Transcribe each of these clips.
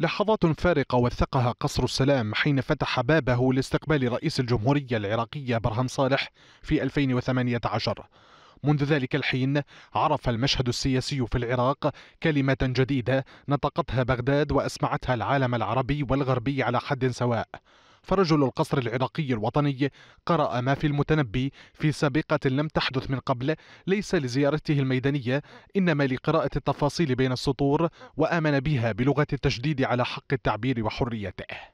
لحظات فارقة وثقها قصر السلام حين فتح بابه لاستقبال رئيس الجمهورية العراقية برهم صالح في 2018 منذ ذلك الحين عرف المشهد السياسي في العراق كلمة جديدة نطقتها بغداد وأسمعتها العالم العربي والغربي على حد سواء فرجل القصر العراقي الوطني قرأ ما في المتنبي في سابقة لم تحدث من قبل ليس لزيارته الميدانية إنما لقراءة التفاصيل بين السطور وآمن بها بلغة التشديد على حق التعبير وحريته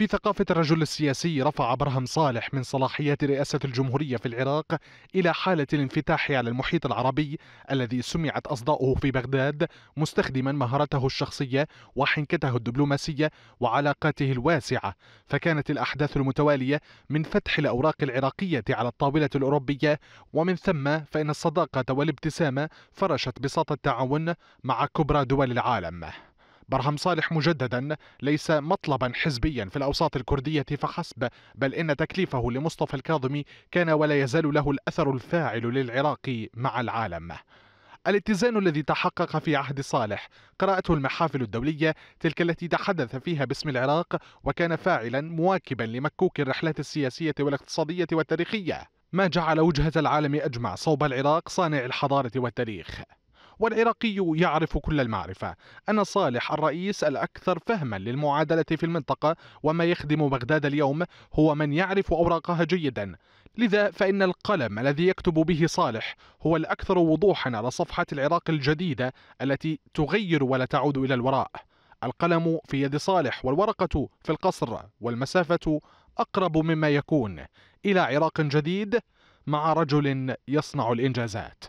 في ثقافة الرجل السياسي رفع برهم صالح من صلاحيات رئاسة الجمهورية في العراق إلى حالة الانفتاح على المحيط العربي الذي سمعت أصداؤه في بغداد مستخدما مهارته الشخصية وحنكته الدبلوماسية وعلاقاته الواسعة فكانت الأحداث المتوالية من فتح الأوراق العراقية على الطاولة الأوروبية ومن ثم فإن الصداقة والابتسامة فرشت بساط التعاون مع كبرى دول العالم برهم صالح مجددا ليس مطلبا حزبيا في الأوساط الكردية فحسب بل إن تكليفه لمصطفى الكاظمي كان ولا يزال له الأثر الفاعل للعراق مع العالم الاتزان الذي تحقق في عهد صالح قرأته المحافل الدولية تلك التي تحدث فيها باسم العراق وكان فاعلا مواكبا لمكوك الرحلات السياسية والاقتصادية والتاريخية ما جعل وجهة العالم أجمع صوب العراق صانع الحضارة والتاريخ والعراقي يعرف كل المعرفة أنا صالح الرئيس الأكثر فهما للمعادلة في المنطقة وما يخدم بغداد اليوم هو من يعرف أوراقها جيدا لذا فإن القلم الذي يكتب به صالح هو الأكثر وضوحا على صفحة العراق الجديدة التي تغير ولا تعود إلى الوراء القلم في يد صالح والورقة في القصر والمسافة أقرب مما يكون إلى عراق جديد مع رجل يصنع الإنجازات